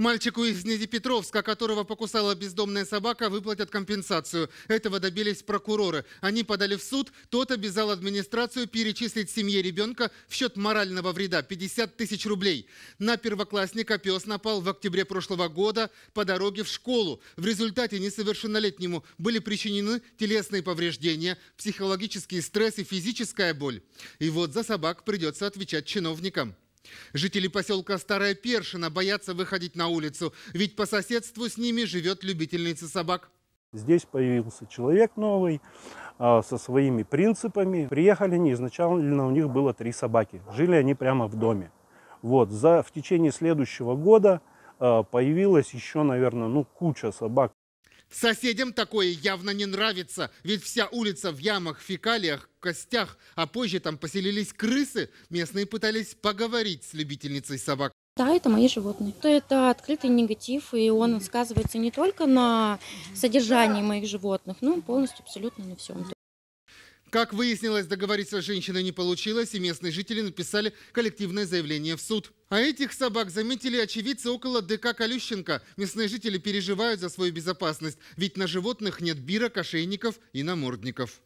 Мальчику из Нидипетровска, которого покусала бездомная собака, выплатят компенсацию. Этого добились прокуроры. Они подали в суд, тот обязал администрацию перечислить семье ребенка в счет морального вреда 50 тысяч рублей. На первоклассника пес напал в октябре прошлого года по дороге в школу. В результате несовершеннолетнему были причинены телесные повреждения, психологический стресс и физическая боль. И вот за собак придется отвечать чиновникам. Жители поселка Старая Першина боятся выходить на улицу, ведь по соседству с ними живет любительница собак. Здесь появился человек новый а, со своими принципами. Приехали они, изначально у них было три собаки. Жили они прямо в доме. Вот, за, в течение следующего года а, появилась еще, наверное, ну, куча собак. Соседям такое явно не нравится, ведь вся улица в ямах, фекалиях, костях, а позже там поселились крысы. Местные пытались поговорить с любительницей собак. Да, это мои животные. Это открытый негатив, и он сказывается не только на содержании моих животных, но полностью абсолютно на всем. Как выяснилось, договориться с женщиной не получилось, и местные жители написали коллективное заявление в суд. А этих собак заметили очевидцы около ДК Колющенко. Местные жители переживают за свою безопасность, ведь на животных нет бирок, ошейников и намордников.